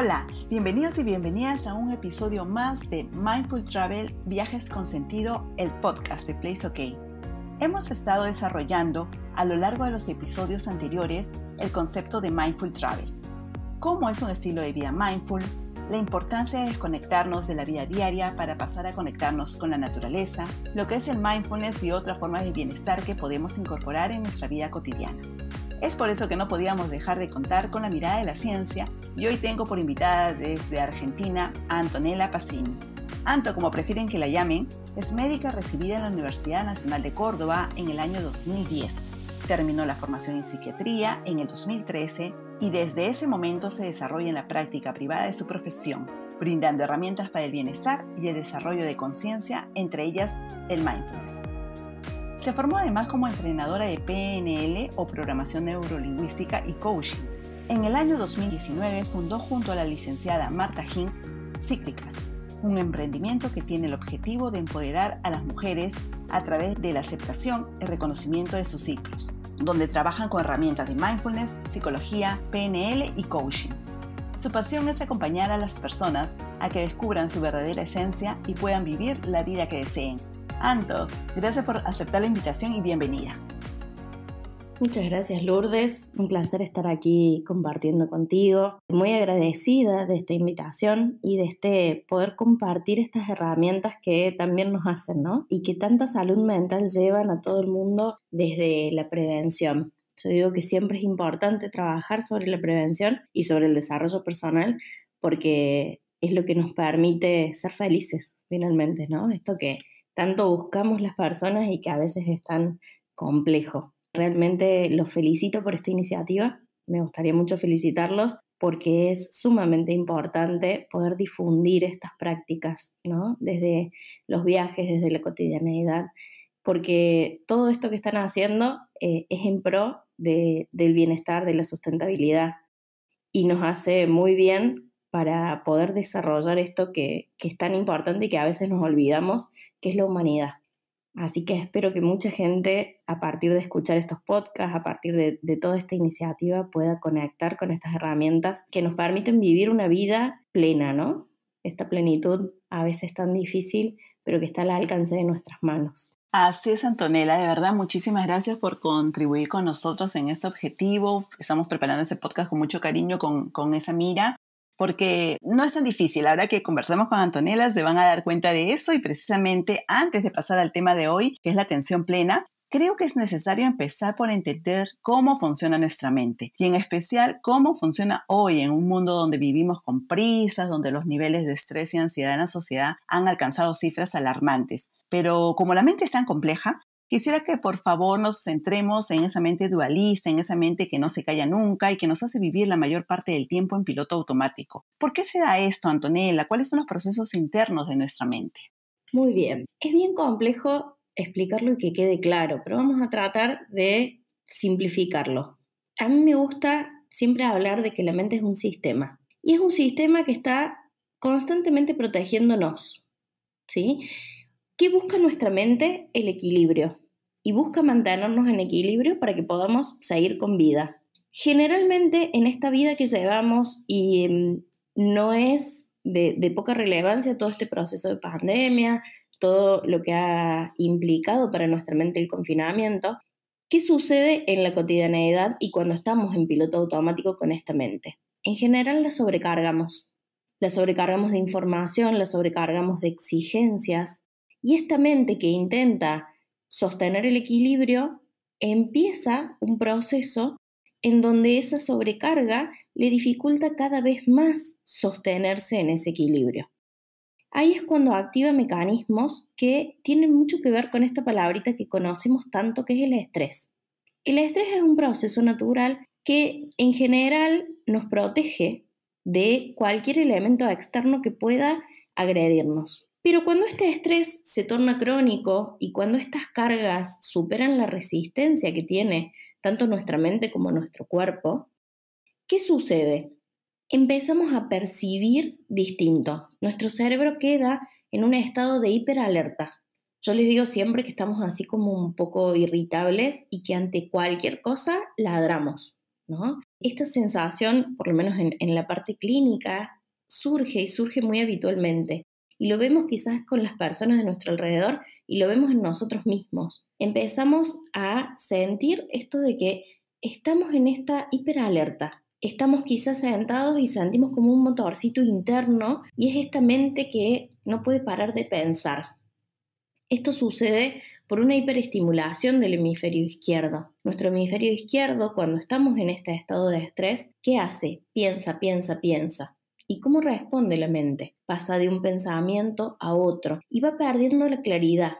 Hola, bienvenidos y bienvenidas a un episodio más de Mindful Travel Viajes con Sentido, el podcast de Place OK. Hemos estado desarrollando a lo largo de los episodios anteriores el concepto de Mindful Travel. ¿Cómo es un estilo de vida mindful? la importancia de desconectarnos de la vida diaria para pasar a conectarnos con la naturaleza, lo que es el mindfulness y otras formas de bienestar que podemos incorporar en nuestra vida cotidiana. Es por eso que no podíamos dejar de contar con la mirada de la ciencia y hoy tengo por invitada desde Argentina a Antonella Pacini. Anto, como prefieren que la llamen, es médica recibida en la Universidad Nacional de Córdoba en el año 2010. Terminó la formación en psiquiatría en el 2013 y desde ese momento se desarrolla en la práctica privada de su profesión, brindando herramientas para el bienestar y el desarrollo de conciencia, entre ellas el mindfulness. Se formó además como entrenadora de PNL o programación neurolingüística y coaching. En el año 2019 fundó junto a la licenciada Marta Hink Cíclicas, un emprendimiento que tiene el objetivo de empoderar a las mujeres a través de la aceptación y reconocimiento de sus ciclos, donde trabajan con herramientas de mindfulness, psicología, PNL y coaching. Su pasión es acompañar a las personas a que descubran su verdadera esencia y puedan vivir la vida que deseen Anto, gracias por aceptar la invitación y bienvenida. Muchas gracias Lourdes, un placer estar aquí compartiendo contigo. Muy agradecida de esta invitación y de este poder compartir estas herramientas que también nos hacen, ¿no? Y que tanta salud mental llevan a todo el mundo desde la prevención. Yo digo que siempre es importante trabajar sobre la prevención y sobre el desarrollo personal porque es lo que nos permite ser felices finalmente, ¿no? Esto que tanto buscamos las personas y que a veces es tan complejo. Realmente los felicito por esta iniciativa, me gustaría mucho felicitarlos porque es sumamente importante poder difundir estas prácticas, ¿no? Desde los viajes, desde la cotidianeidad, porque todo esto que están haciendo eh, es en pro del bienestar, de la sustentabilidad, y nos hace muy bien para poder desarrollar esto que es tan importante y que a veces nos olvidamos que es la humanidad. Así que espero que mucha gente, a partir de escuchar estos podcasts, a partir de, toda esta iniciativa, pueda conectar con estas herramientas que nos permiten vivir una vida plena, ¿no? Esta plenitud a veces tan difícil, pero que está al alcance de nuestras manos. Así es, Antonella. De verdad, muchísimas gracias por contribuir con nosotros en este objetivo. Estamos preparando ese podcast con mucho cariño, con, con esa mira porque no es tan difícil. Ahora que conversamos con Antonella se van a dar cuenta de eso y precisamente antes de pasar al tema de hoy, que es la atención plena, Creo que es necesario empezar por entender cómo funciona nuestra mente y en especial cómo funciona hoy en un mundo donde vivimos con prisas, donde los niveles de estrés y ansiedad en la sociedad han alcanzado cifras alarmantes. Pero como la mente es tan compleja, Quisiera que por favor nos centremos en esa mente dualista, en esa mente que no se calla nunca y que nos hace vivir la mayor parte del tiempo en piloto automático. ¿Por qué se da esto, Antonella? ¿Cuáles son los procesos internos de nuestra mente? Muy bien, es bien complejo explicarlo y que quede claro, pero vamos a tratar de simplificarlo. A mí me gusta siempre hablar de que la mente es un sistema y es un sistema que está constantemente protegiéndonos, ¿sí? ¿Qué busca nuestra mente? El equilibrio. Y busca mantenernos en equilibrio para que podamos seguir con vida. Generalmente en esta vida que llevamos y em, no es de, de poca relevancia todo este proceso de pandemia, todo lo que ha implicado para nuestra mente el confinamiento, ¿qué sucede en la cotidianeidad y cuando estamos en piloto automático con esta mente? En general la sobrecargamos. La sobrecargamos de información, la sobrecargamos de exigencias, y esta mente que intenta sostener el equilibrio empieza un proceso en donde esa sobrecarga le dificulta cada vez más sostenerse en ese equilibrio. Ahí es cuando activa mecanismos que tienen mucho que ver con esta palabrita que conocemos tanto que es el estrés. El estrés es un proceso natural que en general nos protege de cualquier elemento externo que pueda agredirnos. Pero cuando este estrés se torna crónico y cuando estas cargas superan la resistencia que tiene tanto nuestra mente como nuestro cuerpo, ¿qué sucede? Empezamos a percibir distinto. Nuestro cerebro queda en un estado de hiperalerta. Yo les digo siempre que estamos así como un poco irritables y que ante cualquier cosa ladramos, Esta sensación, por lo menos en la parte clínica, surge y surge muy habitualmente y lo vemos quizás con las personas de nuestro alrededor y lo vemos en nosotros mismos. Empezamos a sentir esto de que estamos en esta hiperalerta. Estamos quizás sentados y sentimos como un motorcito interno y es esta mente que no puede parar de pensar. Esto sucede por una hiperestimulación del hemisferio izquierdo. Nuestro hemisferio izquierdo, cuando estamos en este estado de estrés, ¿qué hace? Piensa, piensa, piensa. ¿Y cómo responde la mente? Pasa de un pensamiento a otro y va perdiendo la claridad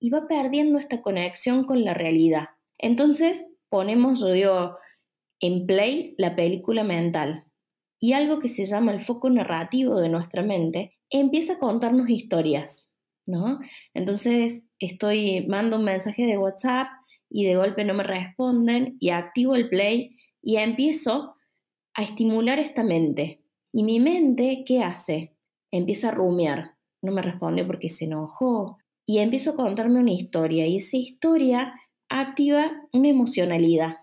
y va perdiendo esta conexión con la realidad. Entonces ponemos, yo digo, en play la película mental y algo que se llama el foco narrativo de nuestra mente empieza a contarnos historias, ¿no? Entonces estoy, mando un mensaje de WhatsApp y de golpe no me responden y activo el play y empiezo a estimular esta mente y mi mente, ¿qué hace? Empieza a rumiar. No me responde porque se enojó. Y empiezo a contarme una historia. Y esa historia activa una emocionalidad.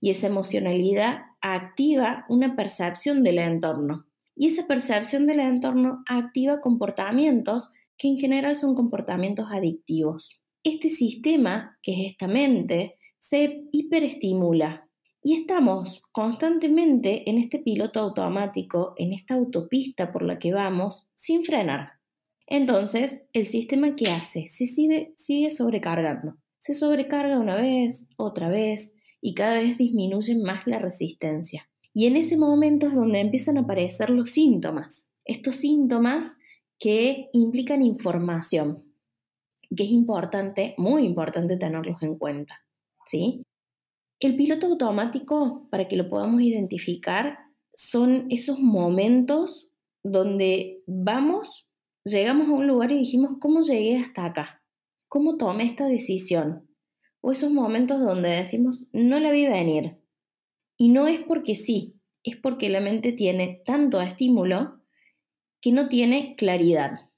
Y esa emocionalidad activa una percepción del entorno. Y esa percepción del entorno activa comportamientos que en general son comportamientos adictivos. Este sistema, que es esta mente, se hiperestimula y estamos constantemente en este piloto automático, en esta autopista por la que vamos, sin frenar. Entonces, el sistema que hace se sigue, sigue sobrecargando. Se sobrecarga una vez, otra vez, y cada vez disminuye más la resistencia. Y en ese momento es donde empiezan a aparecer los síntomas. Estos síntomas que implican información, que es importante, muy importante tenerlos en cuenta. ¿sí? El piloto automático, para que lo podamos identificar, son esos momentos donde vamos, llegamos a un lugar y dijimos, ¿cómo llegué hasta acá? ¿Cómo tomé esta decisión? O esos momentos donde decimos, no la vi venir. Y no es porque sí, es porque la mente tiene tanto estímulo que no tiene claridad.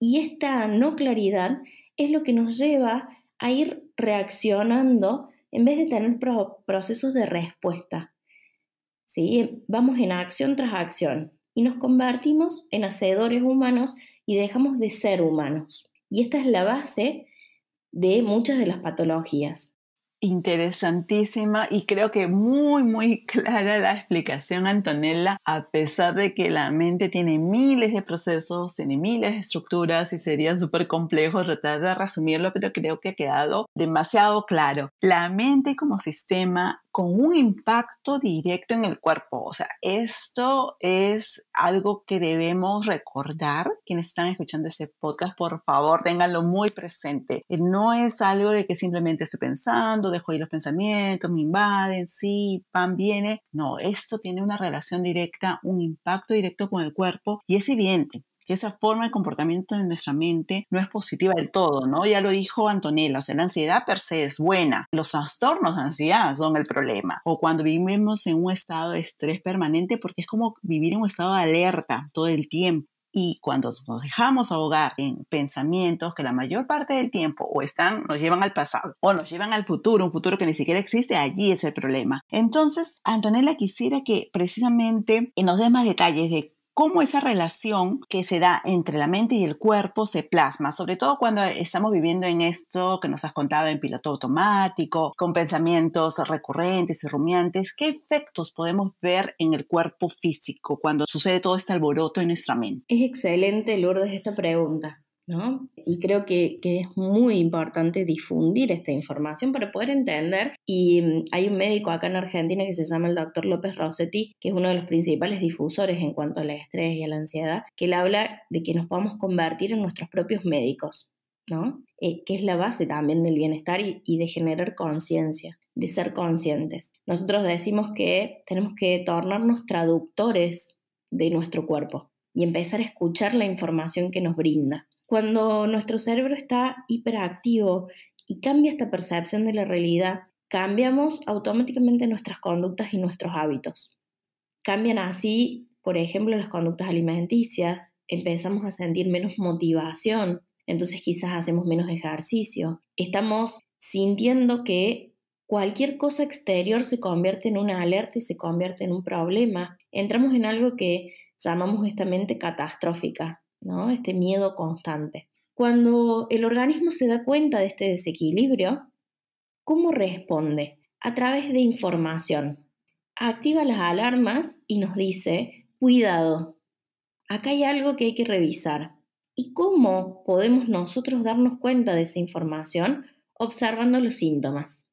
Y esta no claridad es lo que nos lleva a ir reaccionando en vez de tener procesos de respuesta. ¿sí? Vamos en acción tras acción y nos convertimos en hacedores humanos y dejamos de ser humanos. Y esta es la base de muchas de las patologías interesantísima y creo que muy, muy clara la explicación, Antonella, a pesar de que la mente tiene miles de procesos, tiene miles de estructuras y sería súper complejo tratar de resumirlo, pero creo que ha quedado demasiado claro. La mente como sistema con un impacto directo en el cuerpo. O sea, esto es algo que debemos recordar. Quienes están escuchando este podcast, por favor, ténganlo muy presente. No es algo de que simplemente estoy pensando, dejo ahí los pensamientos, me invaden, sí, pan viene. No, esto tiene una relación directa, un impacto directo con el cuerpo y es evidente que esa forma de comportamiento de nuestra mente no es positiva del todo, ¿no? Ya lo dijo Antonella, o sea, la ansiedad per se es buena, los trastornos de ansiedad son el problema, o cuando vivimos en un estado de estrés permanente, porque es como vivir en un estado de alerta todo el tiempo, y cuando nos dejamos ahogar en pensamientos que la mayor parte del tiempo o están, nos llevan al pasado o nos llevan al futuro, un futuro que ni siquiera existe, allí es el problema. Entonces, Antonella, quisiera que precisamente nos dé más detalles de cómo esa relación que se da entre la mente y el cuerpo se plasma, sobre todo cuando estamos viviendo en esto que nos has contado en piloto automático, con pensamientos recurrentes y rumiantes, ¿qué efectos podemos ver en el cuerpo físico cuando sucede todo este alboroto en nuestra mente? Es excelente, Lourdes, esta pregunta. Y creo que, es muy importante difundir esta información para poder entender. Y mm, hay un médico acá en Argentina que se llama el doctor López Rossetti, que es uno de los principales difusores en cuanto al estrés y a la ansiedad, que él habla de que nos podemos convertir en nuestros propios médicos, ¿no? Eh, que es la base también del bienestar y de generar conciencia de ser conscientes. Nosotros decimos que tenemos que tornarnos traductores de nuestro cuerpo y empezar a escuchar la información que nos brinda. Cuando nuestro cerebro está hiperactivo y cambia esta percepción de la realidad, cambiamos automáticamente nuestras conductas y nuestros hábitos. Cambian así, por ejemplo, las conductas alimenticias, empezamos a sentir menos motivación, entonces quizás hacemos menos ejercicio. Estamos sintiendo que cualquier cosa exterior se convierte en una alerta y se convierte en un problema. Entramos en algo que llamamos esta mente catastrófica este miedo constante. Cuando el organismo se da cuenta de este desequilibrio, ¿cómo responde? A través de información. Activa las alarmas y nos dice, cuidado, acá hay algo que hay que revisar. ¿Y cómo podemos nosotros darnos cuenta de esa información? Observando los síntomas.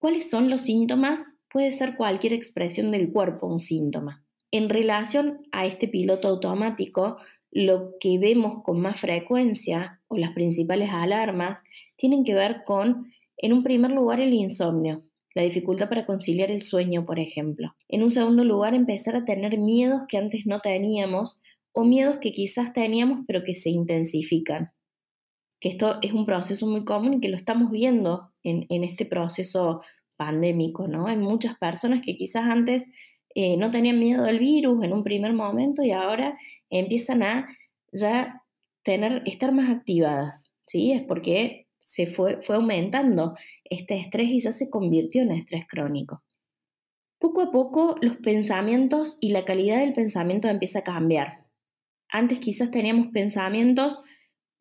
¿Cuáles son los síntomas? Puede ser cualquier expresión del cuerpo un síntoma. En relación a este piloto automático, lo que vemos con más frecuencia o las principales alarmas tienen que ver con, en un primer lugar, el insomnio, la dificultad para conciliar el sueño, por ejemplo. En un segundo lugar, empezar a tener miedos que antes no teníamos o miedos que quizás teníamos pero que se intensifican. Que esto es un proceso muy común y que lo estamos viendo en, este proceso pandémico, ¿no? En muchas personas que quizás antes eh, no tenían miedo del virus en un primer momento y ahora empiezan a ya estar más activadas, ¿sí? Es porque se fue, fue aumentando este estrés y ya se convirtió en estrés crónico. Poco a poco los pensamientos y la calidad del pensamiento empieza a cambiar. Antes quizás teníamos pensamientos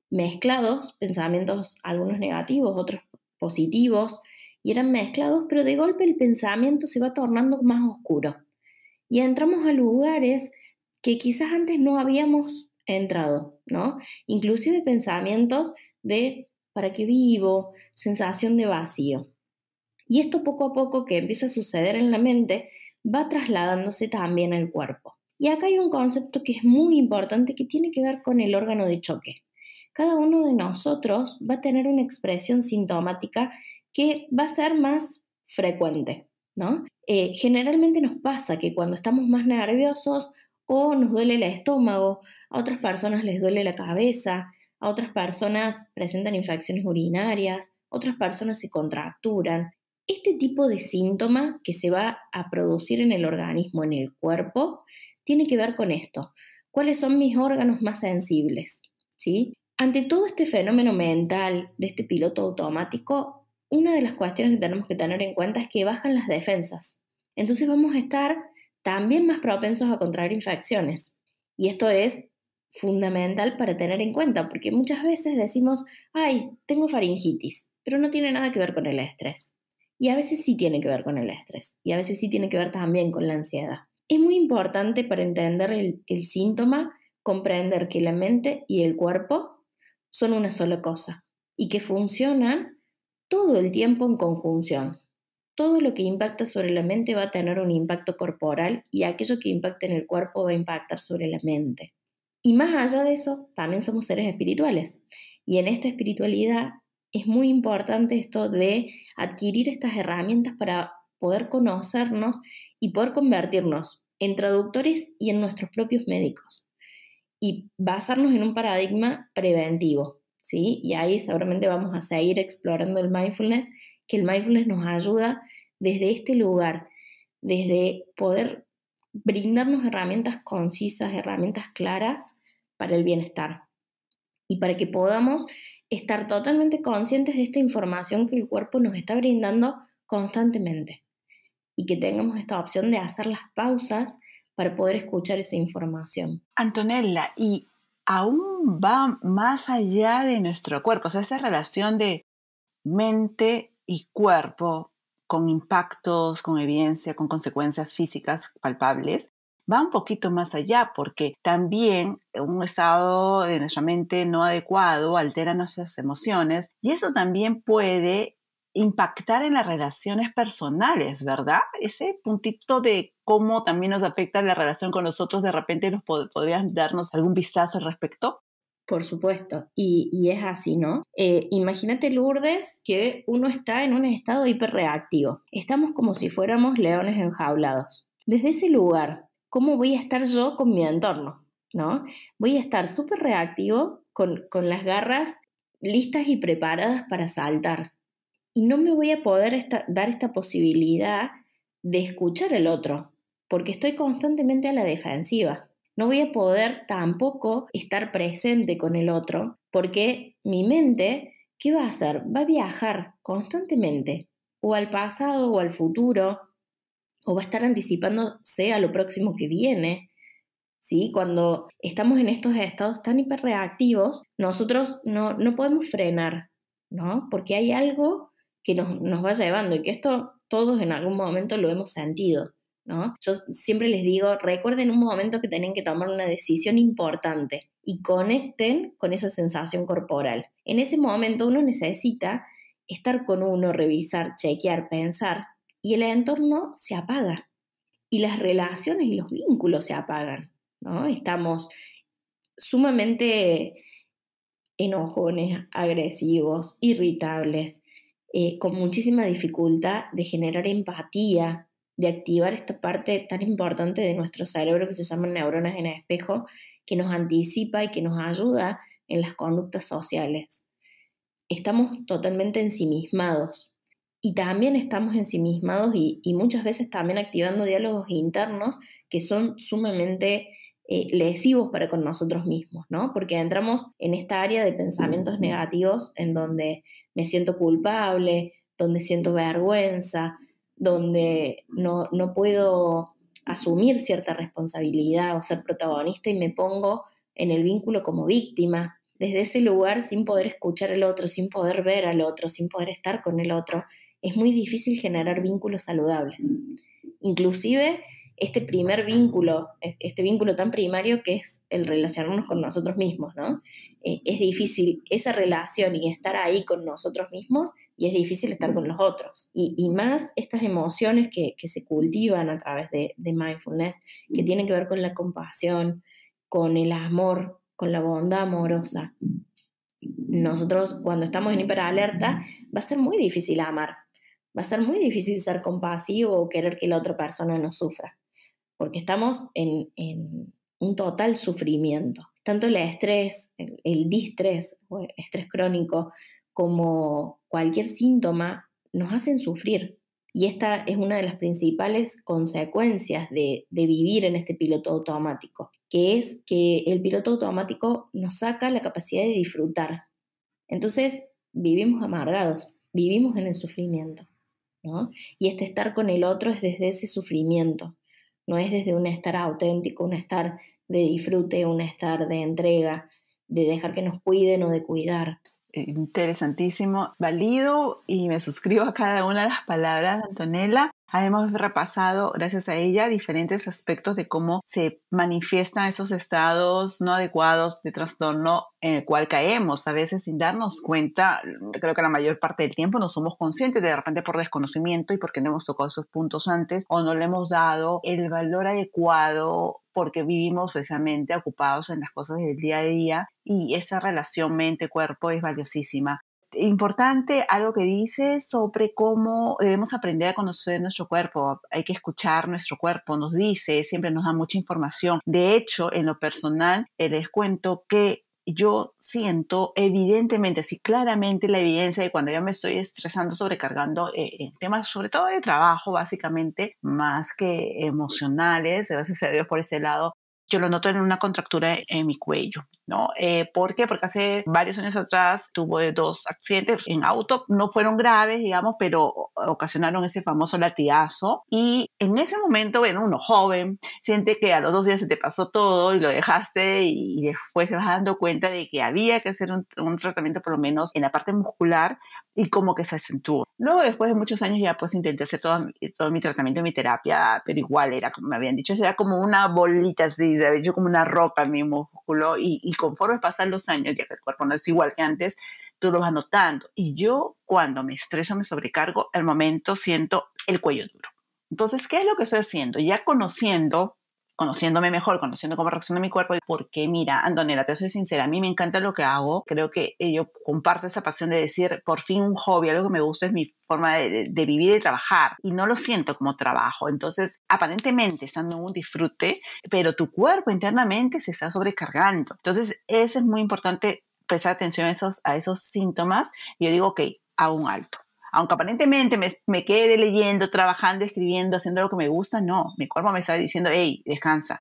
mezclados, pensamientos algunos negativos, otros positivos, y eran mezclados, pero de golpe el pensamiento se va tornando más oscuro. Y entramos a lugares que quizás antes no habíamos entrado, ¿no? Inclusive pensamientos de ¿para qué vivo? sensación de vacío. Y esto poco a poco que empieza a suceder en la mente va trasladándose también al cuerpo. Y acá hay un concepto que es muy importante que tiene que ver con el órgano de choque. Cada uno de nosotros va a tener una expresión sintomática que va a ser más frecuente, ¿no? Eh, generalmente nos pasa que cuando estamos más nerviosos o nos duele el estómago, a otras personas les duele la cabeza, a otras personas presentan infecciones urinarias, otras personas se contracturan. Este tipo de síntoma que se va a producir en el organismo, en el cuerpo, tiene que ver con esto. ¿Cuáles son mis órganos más sensibles? ¿Sí? Ante todo este fenómeno mental de este piloto automático, una de las cuestiones que tenemos que tener en cuenta es que bajan las defensas. Entonces vamos a estar también más propensos a contraer infecciones. Y esto es fundamental para tener en cuenta, porque muchas veces decimos, ay, tengo faringitis, pero no tiene nada que ver con el estrés. Y a veces sí tiene que ver con el estrés, y a veces sí tiene que ver también con la ansiedad. Es muy importante para entender el, el síntoma comprender que la mente y el cuerpo son una sola cosa y que funcionan todo el tiempo en conjunción todo lo que impacta sobre la mente va a tener un impacto corporal y aquello que impacta en el cuerpo va a impactar sobre la mente. Y más allá de eso, también somos seres espirituales. Y en esta espiritualidad es muy importante esto de adquirir estas herramientas para poder conocernos y poder convertirnos en traductores y en nuestros propios médicos. Y basarnos en un paradigma preventivo, ¿sí? Y ahí seguramente vamos a seguir explorando el mindfulness que el mindfulness nos ayuda desde este lugar, desde poder brindarnos herramientas concisas, herramientas claras para el bienestar y para que podamos estar totalmente conscientes de esta información que el cuerpo nos está brindando constantemente y que tengamos esta opción de hacer las pausas para poder escuchar esa información. Antonella, y aún va más allá de nuestro cuerpo, o sea, esa relación de mente y cuerpo con impactos, con evidencia, con consecuencias físicas palpables, va un poquito más allá porque también un estado de nuestra mente no adecuado altera nuestras emociones y eso también puede impactar en las relaciones personales, ¿verdad? Ese puntito de cómo también nos afecta la relación con nosotros, de repente nos podrían darnos algún vistazo al respecto. Por supuesto, y, es así, ¿no? Eh, imagínate, Lourdes, que uno está en un estado hiperreactivo. Estamos como si fuéramos leones enjaulados. Desde ese lugar, ¿cómo voy a estar yo con mi entorno? ¿No? Voy a estar súper reactivo con, las garras listas y preparadas para saltar. Y no me voy a poder dar esta posibilidad de escuchar al otro, porque estoy constantemente a la defensiva no voy a poder tampoco estar presente con el otro, porque mi mente, ¿qué va a hacer? Va a viajar constantemente, o al pasado o al futuro, o va a estar anticipándose a lo próximo que viene. ¿Sí? Cuando estamos en estos estados tan hiperreactivos, nosotros no, no podemos frenar, ¿no? Porque hay algo que nos, nos va llevando y que esto todos en algún momento lo hemos sentido. Yo siempre les digo, recuerden un momento que tienen que tomar una decisión importante y conecten con esa sensación corporal. En ese momento uno necesita estar con uno, revisar, chequear, pensar y el entorno se apaga y las relaciones y los vínculos se apagan, Estamos sumamente enojones, agresivos, irritables, eh, con muchísima dificultad de generar empatía, de activar esta parte tan importante de nuestro cerebro que se llaman neuronas en espejo, que nos anticipa y que nos ayuda en las conductas sociales. Estamos totalmente ensimismados y también estamos ensimismados y, muchas veces también activando diálogos internos que son sumamente eh, lesivos para con nosotros mismos, ¿no? Porque entramos en esta área de pensamientos negativos en donde me siento culpable, donde siento vergüenza, donde no, puedo asumir cierta responsabilidad o ser protagonista y me pongo en el vínculo como víctima, desde ese lugar sin poder escuchar al otro, sin poder ver al otro, sin poder estar con el otro, es muy difícil generar vínculos saludables. Inclusive este primer vínculo, e-, este vínculo tan primario que es el relacionarnos con nosotros mismos, ¿no? Eh, es difícil esa relación y estar ahí con nosotros mismos y es difícil estar con los otros. Y, y más estas emociones que, que, se cultivan a través de, de, mindfulness, que tienen que ver con la compasión, con el amor, con la bondad amorosa. Nosotros cuando estamos en hiperalerta va a ser muy difícil amar, va a ser muy difícil ser compasivo o querer que la otra persona no sufra, porque estamos en, en un total sufrimiento. Tanto el estrés, el, distrés, o estrés crónico, como cualquier síntoma, nos hacen sufrir. Y esta es una de las principales consecuencias de, vivir en este piloto automático, que es que el piloto automático nos saca la capacidad de disfrutar. Entonces, vivimos amargados, vivimos en el sufrimiento. Y este estar con el otro es desde ese sufrimiento, no es desde un estar auténtico, un estar de disfrute, un estar de entrega, de dejar que nos cuiden o de cuidar. Interesantísimo. Valido y me suscribo a cada una de las palabras de Antonella. Hemos repasado, gracias a ella, diferentes aspectos de cómo se manifiestan esos estados no adecuados de trastorno en el cual caemos. A veces sin darnos cuenta, creo que la mayor parte del tiempo no somos conscientes, de repente por desconocimiento y porque no hemos tocado esos puntos antes o no le hemos dado el valor adecuado porque vivimos precisamente ocupados en las cosas del día a día y esa relación mente-cuerpo es valiosísima. Importante algo que dice sobre cómo debemos aprender a conocer nuestro cuerpo, hay que escuchar nuestro cuerpo, nos dice, siempre nos da mucha información. De hecho, en lo personal, les cuento que yo siento evidentemente, así claramente la evidencia de cuando yo me estoy estresando, sobrecargando eh, temas sobre todo de trabajo, básicamente, más que emocionales, gracias a Dios por ese lado, yo lo noto en una contractura en mi cuello, ¿no? Eh, ¿Por qué? Porque hace varios años atrás tuve dos accidentes en auto, no fueron graves, digamos, pero ocasionaron ese famoso latiazo Y en ese momento, bueno, uno joven siente que a los dos días se te pasó todo y lo dejaste y, después te vas dando cuenta de que había que hacer un, tratamiento por lo menos en la parte muscular y como que se acentuó. Luego, después de muchos años, ya pues intenté hacer todo, todo mi tratamiento y mi terapia, pero igual era, como me habían dicho, era como una bolita así yo hecho como una roca mi músculo y, y conforme pasan los años, ya que el cuerpo no es igual que antes, tú lo vas notando. Y yo cuando me estreso, me sobrecargo, al momento siento el cuello duro. Entonces, ¿qué es lo que estoy haciendo? Ya conociendo conociéndome mejor, conociendo cómo reacciona mi cuerpo, porque mira, Antonella, te soy sincera, a mí me encanta lo que hago, creo que eh, yo comparto esa pasión de decir, por fin un hobby, algo que me gusta es mi forma de, vivir y trabajar, y no lo siento como trabajo, entonces aparentemente estando en un disfrute, pero tu cuerpo internamente se está sobrecargando, entonces eso es muy importante prestar atención a esos, a esos síntomas, y yo digo, ok, a un alto aunque aparentemente me, quede leyendo, trabajando, escribiendo, haciendo lo que me gusta, no, mi cuerpo me está diciendo, hey, descansa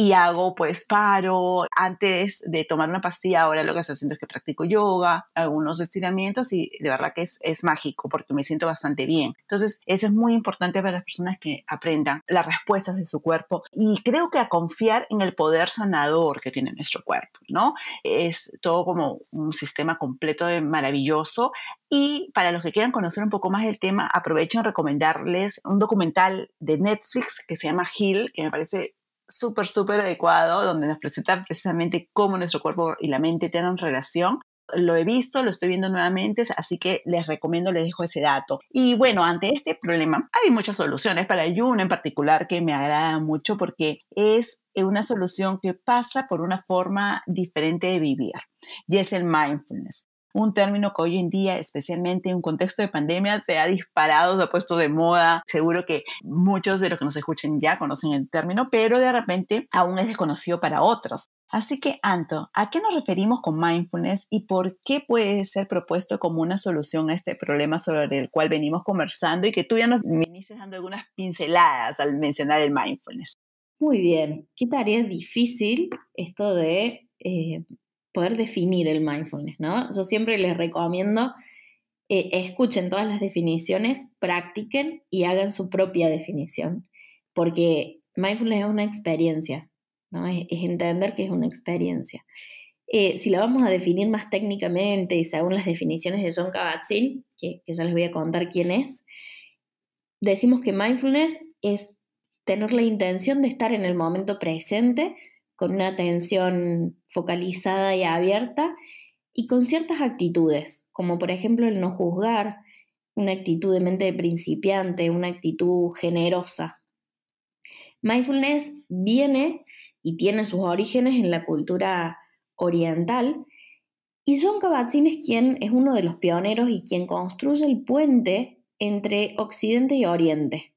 y hago pues paro antes de tomar una pastilla. Ahora lo que estoy haciendo es que practico yoga, algunos estiramientos y de verdad que es, mágico porque me siento bastante bien. Entonces, eso es muy importante para las personas que aprendan las respuestas de su cuerpo y creo que a confiar en el poder sanador que tiene nuestro cuerpo, ¿no? Es todo como un sistema completo de maravilloso y para los que quieran conocer un poco más el tema, aprovecho en recomendarles un documental de Netflix que se llama Hill, que me parece súper, súper adecuado, donde nos presenta precisamente cómo nuestro cuerpo y la mente tienen relación. Lo he visto, lo estoy viendo nuevamente, así que les recomiendo, les dejo ese dato. Y bueno, ante este problema hay muchas soluciones para el ayuno en particular que me agrada mucho porque es una solución que pasa por una forma diferente de vivir y es el mindfulness un término que hoy en día, especialmente en un contexto de pandemia, se ha disparado, se ha puesto de moda. Seguro que muchos de los que nos escuchen ya conocen el término, pero de repente aún es desconocido para otros. Así que, Anto, ¿a qué nos referimos con mindfulness y por qué puede ser propuesto como una solución a este problema sobre el cual venimos conversando y que tú ya nos viniste dando algunas pinceladas al mencionar el mindfulness? Muy bien, qué tarea difícil esto de eh, poder definir el mindfulness, ¿no? Yo siempre les recomiendo, eh, escuchen todas las definiciones, practiquen y hagan su propia definición, porque mindfulness es una experiencia, ¿no? Es, entender que es una experiencia. Eh, si la vamos a definir más técnicamente y según las definiciones de John Kabat-Zinn, que, que ya les voy a contar quién es, decimos que mindfulness es tener la intención de estar en el momento presente con una atención focalizada y abierta y con ciertas actitudes, como por ejemplo el no juzgar, una actitud de mente de principiante, una actitud generosa. Mindfulness viene y tiene sus orígenes en la cultura oriental y John Kabat-Zinn es quien es uno de los pioneros y quien construye el puente entre Occidente y Oriente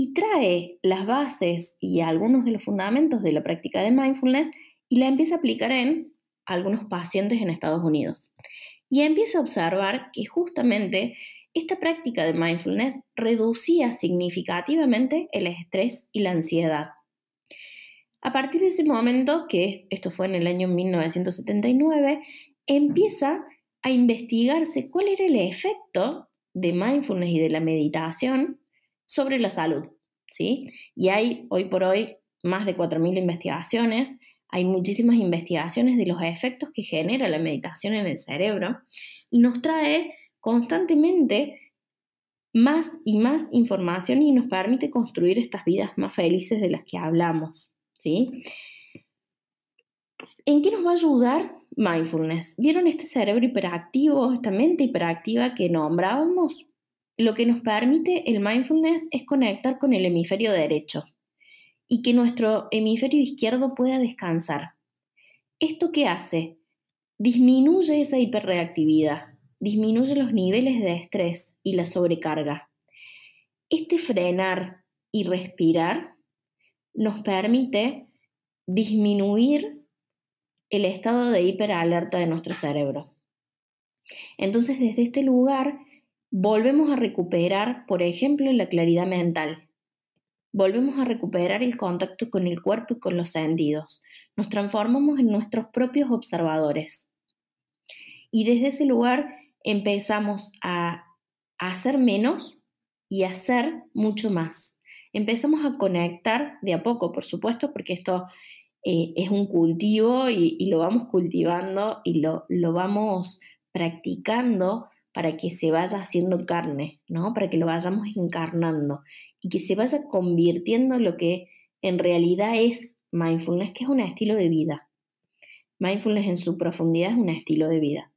y trae las bases y algunos de los fundamentos de la práctica de mindfulness y la empieza a aplicar en algunos pacientes en Estados Unidos. Y empieza a observar que justamente esta práctica de mindfulness reducía significativamente el estrés y la ansiedad. A partir de ese momento, que esto fue en el año 1979, empieza a investigarse cuál era el efecto de mindfulness y de la meditación sobre la salud, ¿sí? Y hay hoy por hoy más de 4.000 investigaciones, hay muchísimas investigaciones de los efectos que genera la meditación en el cerebro y nos trae constantemente más y más información y nos permite construir estas vidas más felices de las que hablamos, ¿sí? ¿En qué nos va a ayudar mindfulness? ¿Vieron este cerebro hiperactivo, esta mente hiperactiva que nombrábamos? Lo que nos permite el mindfulness es conectar con el hemisferio derecho y que nuestro hemisferio izquierdo pueda descansar. ¿Esto qué hace? Disminuye esa hiperreactividad, disminuye los niveles de estrés y la sobrecarga. Este frenar y respirar nos permite disminuir el estado de hiperalerta de nuestro cerebro. Entonces, desde este lugar volvemos a recuperar, por ejemplo, la claridad mental. Volvemos a recuperar el contacto con el cuerpo y con los sentidos. Nos transformamos en nuestros propios observadores. Y desde ese lugar empezamos a hacer menos y a hacer mucho más. Empezamos a conectar de a poco, por supuesto, porque esto eh, es un cultivo y, y, lo vamos cultivando y lo, lo vamos practicando para que se vaya haciendo carne, ¿no? Para que lo vayamos encarnando y que se vaya convirtiendo en lo que en realidad es mindfulness, que es un estilo de vida. Mindfulness en su profundidad es un estilo de vida.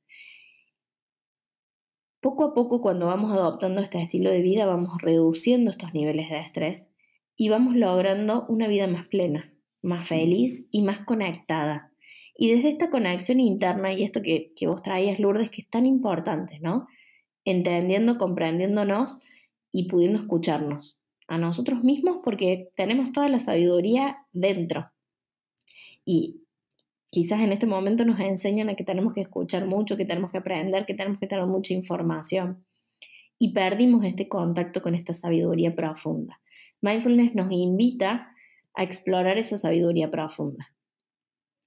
Poco a poco, cuando vamos adoptando este estilo de vida, vamos reduciendo estos niveles de estrés y vamos logrando una vida más plena, más feliz y más conectada y desde esta conexión interna y esto que, vos traías, Lourdes, que es tan importante, ¿no? Entendiendo, comprendiéndonos y pudiendo escucharnos a nosotros mismos porque tenemos toda la sabiduría dentro. Y quizás en este momento nos enseñan a que tenemos que escuchar mucho, que tenemos que aprender, que tenemos que tener mucha información. Y perdimos este contacto con esta sabiduría profunda. Mindfulness nos invita a explorar esa sabiduría profunda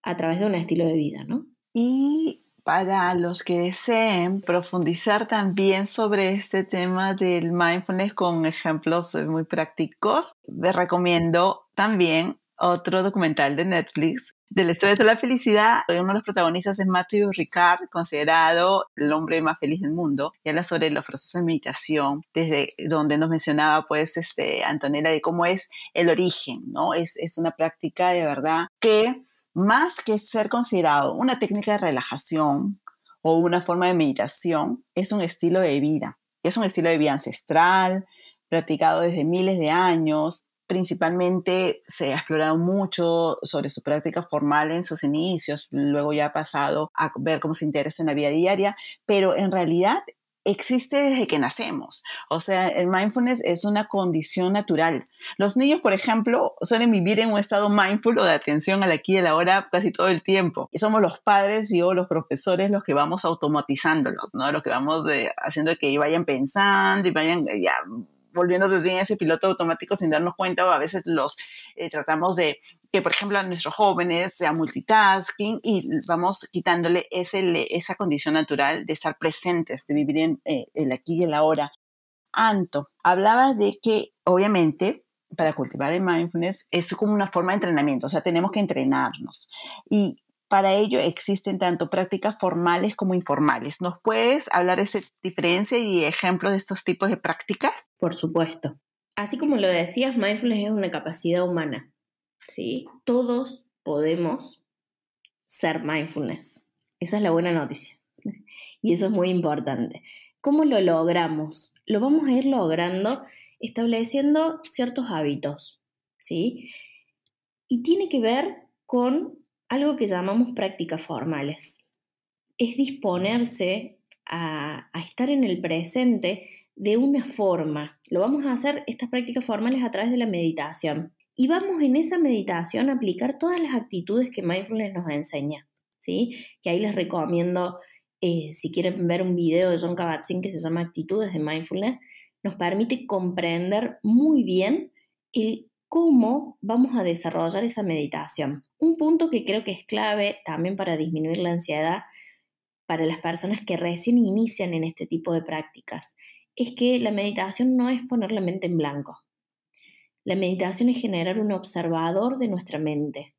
a través de un estilo de vida, ¿no? Y para los que deseen profundizar también sobre este tema del mindfulness con ejemplos muy prácticos, les recomiendo también otro documental de Netflix del historia de la felicidad. Uno de los protagonistas es Matthew Ricard, considerado el hombre más feliz del mundo. Y habla sobre los procesos de meditación, desde donde nos mencionaba, pues, este, Antonella, de cómo es el origen, ¿no? Es, es una práctica de verdad que más que ser considerado una técnica de relajación o una forma de meditación, es un estilo de vida. Es un estilo de vida ancestral, practicado desde miles de años. Principalmente se ha explorado mucho sobre su práctica formal en sus inicios, luego ya ha pasado a ver cómo se interesa en la vida diaria, pero en realidad existe desde que nacemos. O sea, el mindfulness es una condición natural. Los niños, por ejemplo, suelen vivir en un estado mindful o de atención al aquí y a la hora casi todo el tiempo. Y somos los padres y o los profesores los que vamos automatizándolos, ¿no? Los que vamos haciendo que vayan pensando y vayan eh, ya, volviéndose desde ese piloto automático sin darnos cuenta o a veces los eh, tratamos de que, por ejemplo, a nuestros jóvenes sea multitasking y vamos quitándole ese, esa condición natural de estar presentes, de vivir en eh, el aquí y el ahora. Anto, hablaba de que obviamente para cultivar el mindfulness es como una forma de entrenamiento, o sea, tenemos que entrenarnos. Y para ello existen tanto prácticas formales como informales. ¿Nos puedes hablar de esa diferencia y ejemplos de estos tipos de prácticas? Por supuesto. Así como lo decías, mindfulness es una capacidad humana. ¿sí? Todos podemos ser mindfulness. Esa es la buena noticia. Y eso es muy importante. ¿Cómo lo logramos? Lo vamos a ir logrando estableciendo ciertos hábitos. ¿sí? Y tiene que ver con algo que llamamos prácticas formales. Es disponerse a, estar en el presente de una forma. Lo vamos a hacer estas prácticas formales a través de la meditación. Y vamos en esa meditación a aplicar todas las actitudes que mindfulness nos enseña. ¿sí? Que ahí les recomiendo, eh, si quieren ver un video de John Kabat-Zinn que se llama Actitudes de Mindfulness, nos permite comprender muy bien el cómo vamos a desarrollar esa meditación. Un punto que creo que es clave también para disminuir la ansiedad para las personas que recién inician en este tipo de prácticas es que la meditación no es poner la mente en blanco. La meditación es generar un observador de nuestra mente.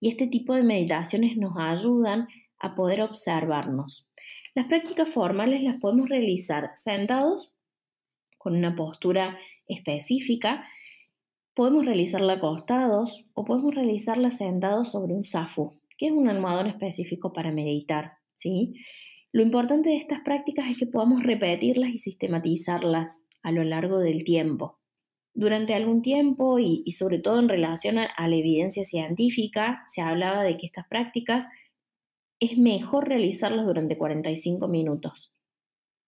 Y este tipo de meditaciones nos ayudan a poder observarnos. Las prácticas formales las podemos realizar sentados, con una postura específica, Podemos realizarla acostados o podemos realizarla sentados sobre un zafu, que es un almohadón específico para meditar. ¿sí? Lo importante de estas prácticas es que podamos repetirlas y sistematizarlas a lo largo del tiempo. Durante algún tiempo y, sobre todo en relación a, a la evidencia científica, se hablaba de que estas prácticas es mejor realizarlas durante 45 minutos.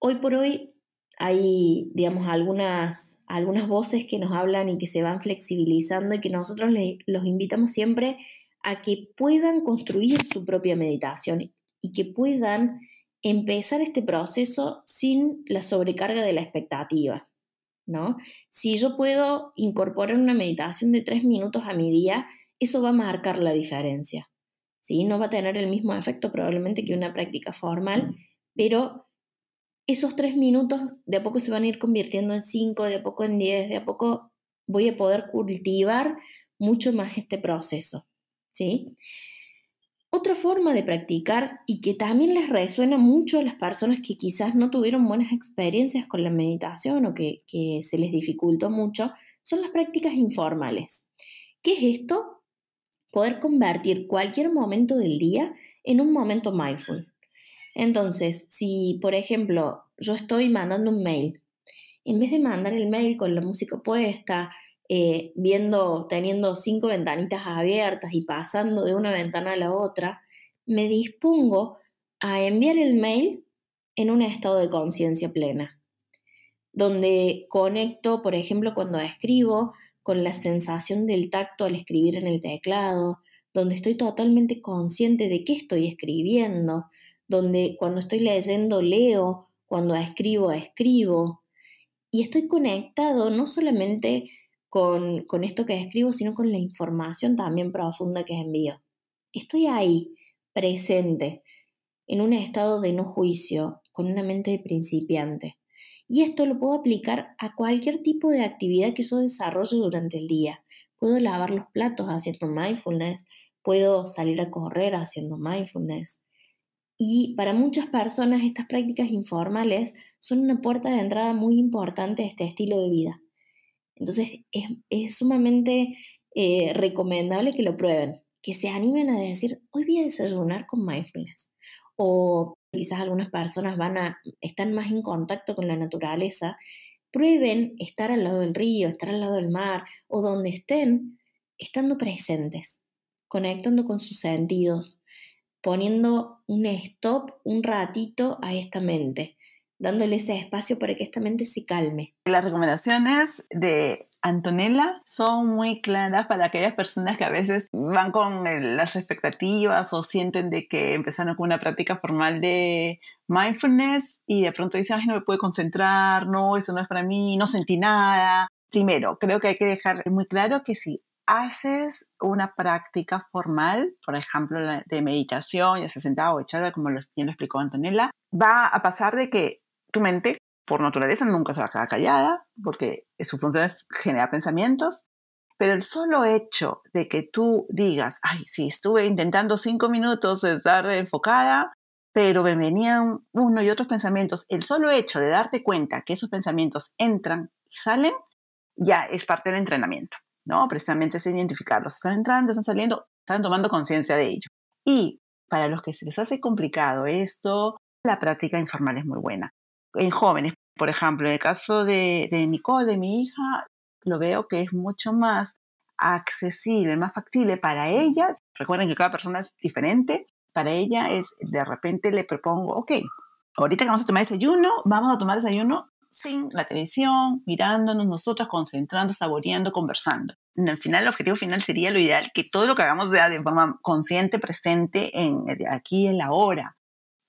Hoy por hoy hay, digamos, algunas, algunas voces que nos hablan y que se van flexibilizando y que nosotros los invitamos siempre a que puedan construir su propia meditación y que puedan empezar este proceso sin la sobrecarga de la expectativa, ¿no? Si yo puedo incorporar una meditación de tres minutos a mi día, eso va a marcar la diferencia, ¿sí? No va a tener el mismo efecto probablemente que una práctica formal, pero esos tres minutos de a poco se van a ir convirtiendo en cinco, de a poco en diez, de a poco voy a poder cultivar mucho más este proceso. ¿sí? Otra forma de practicar y que también les resuena mucho a las personas que quizás no tuvieron buenas experiencias con la meditación o que, que se les dificultó mucho, son las prácticas informales. ¿Qué es esto? Poder convertir cualquier momento del día en un momento mindful. Entonces, si por ejemplo yo estoy mandando un mail, en vez de mandar el mail con la música puesta, eh, viendo, teniendo cinco ventanitas abiertas y pasando de una ventana a la otra, me dispongo a enviar el mail en un estado de conciencia plena, donde conecto, por ejemplo, cuando escribo, con la sensación del tacto al escribir en el teclado, donde estoy totalmente consciente de qué estoy escribiendo, donde cuando estoy leyendo leo, cuando escribo escribo, y estoy conectado no solamente con, esto que escribo, sino con la información también profunda que envío. Estoy ahí, presente, en un estado de no juicio, con una mente de principiante. Y esto lo puedo aplicar a cualquier tipo de actividad que yo desarrollo durante el día. Puedo lavar los platos haciendo mindfulness, puedo salir a correr haciendo mindfulness, y para muchas personas estas prácticas informales son una puerta de entrada muy importante a este estilo de vida. Entonces es, sumamente eh, recomendable que lo prueben, que se animen a decir, hoy voy a desayunar con mindfulness. O quizás algunas personas van a, están más en contacto con la naturaleza. Prueben estar al lado del río, estar al lado del mar o donde estén, estando presentes, conectando con sus sentidos, poniendo un stop un ratito a esta mente, dándole ese espacio para que esta mente se calme. Las recomendaciones de Antonella son muy claras para aquellas personas que a veces van con eh, las expectativas o sienten de que empezaron con una práctica formal de mindfulness y de pronto dicen, ay, no me puedo concentrar, no, eso no es para mí, no sentí nada. Primero, creo que hay que dejar muy claro que sí haces una práctica formal, por ejemplo, de meditación, ya sea sentada o echada, como bien lo explicó Antonella, va a pasar de que tu mente, por naturaleza, nunca se va a quedar callada, porque su función es generar pensamientos, pero el solo hecho de que tú digas, ay, sí, estuve intentando cinco minutos estar enfocada, pero me venían uno y otros pensamientos, el solo hecho de darte cuenta que esos pensamientos entran y salen, ya es parte del entrenamiento. ¿no? Precisamente es identificarlos. Están entrando, están saliendo, están tomando conciencia de ello. Y para los que se les hace complicado esto, la práctica informal es muy buena. En jóvenes, por ejemplo, en el caso de, Nicole, de mi hija, lo veo que es mucho más accesible, más factible para ella. Recuerden que cada persona es diferente. Para ella es, de repente le propongo, ok, ahorita que vamos a tomar desayuno, vamos a tomar desayuno sin la televisión, mirándonos nosotras, concentrando, saboreando, conversando. En el final, el objetivo final sería lo ideal, que todo lo que hagamos sea de forma consciente, presente, en, aquí, en la hora.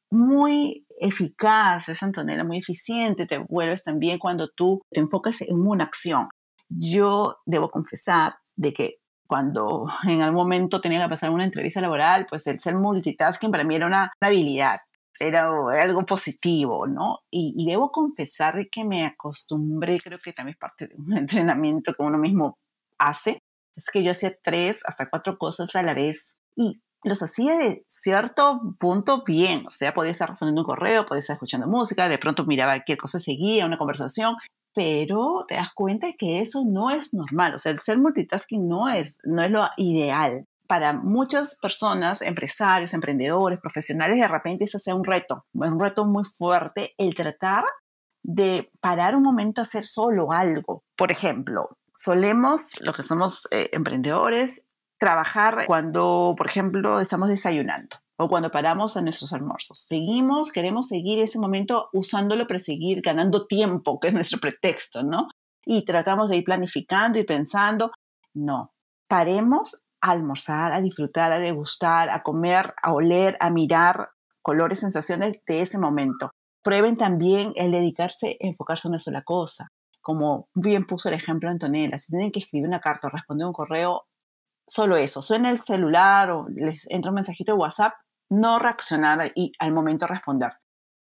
Muy eficaz, es Antonella, muy eficiente, te vuelves también cuando tú te enfocas en una acción. Yo debo confesar de que cuando en algún momento tenía que pasar una entrevista laboral, pues el ser multitasking para mí era una habilidad era algo positivo, ¿no? Y, debo confesar que me acostumbré, creo que también es parte de un entrenamiento que uno mismo hace, es que yo hacía tres hasta cuatro cosas a la vez y los hacía de cierto punto bien, o sea, podía estar respondiendo un correo, podía estar escuchando música, de pronto miraba qué cosa seguía, una conversación, pero te das cuenta que eso no es normal, o sea, el ser multitasking no es, no es lo ideal para muchas personas, empresarios, emprendedores, profesionales, de repente eso sea un reto, un reto muy fuerte, el tratar de parar un momento a hacer solo algo. Por ejemplo, solemos, los que somos eh, emprendedores, trabajar cuando, por ejemplo, estamos desayunando o cuando paramos a nuestros almuerzos. Seguimos, queremos seguir ese momento usándolo para seguir ganando tiempo, que es nuestro pretexto, ¿no? Y tratamos de ir planificando y pensando, no, paremos a almorzar, a disfrutar, a degustar, a comer, a oler, a mirar colores, sensaciones de ese momento. Prueben también el dedicarse, a enfocarse en una sola cosa. Como bien puso el ejemplo Antonella, si tienen que escribir una carta o responder un correo, solo eso. Suena el celular o les entra un mensajito de WhatsApp, no reaccionar y al momento responder.